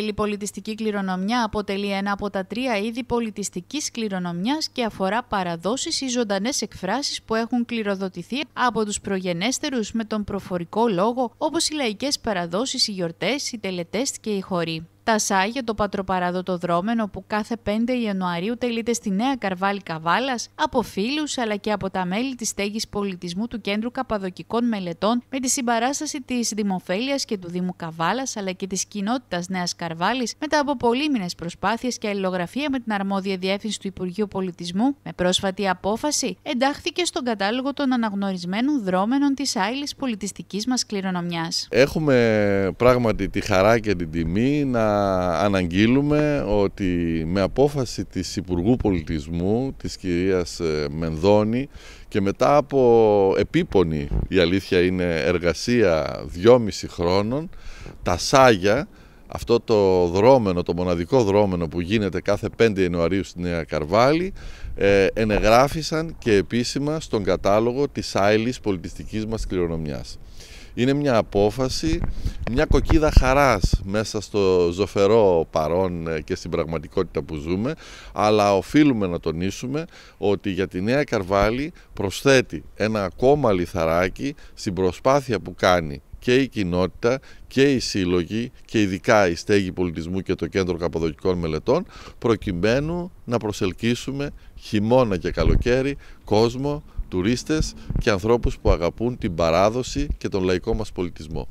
Η η πολιτιστική κληρονομιά αποτελεί ένα από τα τρία είδη πολιτιστικής κληρονομιάς και αφορά παραδόσεις ή ζωντανές εκφράσεις που έχουν κληροδοτηθεί από τους προγενέστερους με τον προφορικό λόγο όπως οι λαϊκές παραδόσεις, οι γιορτές, οι τελετές και οι χοροί τα ΣΑΙ για το πατροπαράδοτο δρόμενο που κάθε 5 Ιανουαρίου τελείται στη Νέα Καρβάλη καβάλας από φίλους, αλλά και από τα μέλη της στέγης πολιτισμού του Κέντρου Καπαδοκικών Μελετών με τη συμπαράσταση της Δημοφέλειας και του Δήμου Καβάλας αλλά και της κοινότητας νέας Καρβάλης μετά από πολύμινες προσπάθειες και αλληλογραφία με την αρμόδια διεύθυνση του Υπουργείου Πολιτισμού με πρόσφατη απόφαση εντάχθηκε στον κατάλογο των αναγνωρισμένων δρόμενων της άλλη πολιτιστικής μας κληρονομιάς. Έχουμε πράγματι τη χαρά και την τιμή να αναγγείλουμε ότι με απόφαση της Υπουργού Πολιτισμού, της κυρίας ε, Μενδώνη και μετά από επίπονη, η αλήθεια είναι, εργασία δυόμιση χρόνων, τα Σάγια, αυτό το δρόμενο, το μοναδικό δρόμενο που γίνεται κάθε 5 Ιανουαρίου στη Νέα Καρβάλη ε, ενεγράφησαν και επίσημα στον κατάλογο της Αίλης πολιτιστικής μας κληρονομιάς είναι μια απόφαση, μια κοκκίδα χαράς μέσα στο ζωφερό παρόν ε, και στην πραγματικότητα που ζούμε, αλλά οφείλουμε να τονίσουμε ότι για τη Νέα Καρβάλη προσθέτει ένα ακόμα λιθαράκι στην προσπάθεια που κάνει και η κοινότητα και οι σύλλογοι και ειδικά η στέγη πολιτισμού και το κέντρο Καποδοτικών μελετών προκειμένου να προσελκύσουμε χειμώνα και καλοκαίρι κόσμο τουρίστες και ανθρώπους που αγαπούν την παράδοση και τον λαϊκό μας πολιτισμό.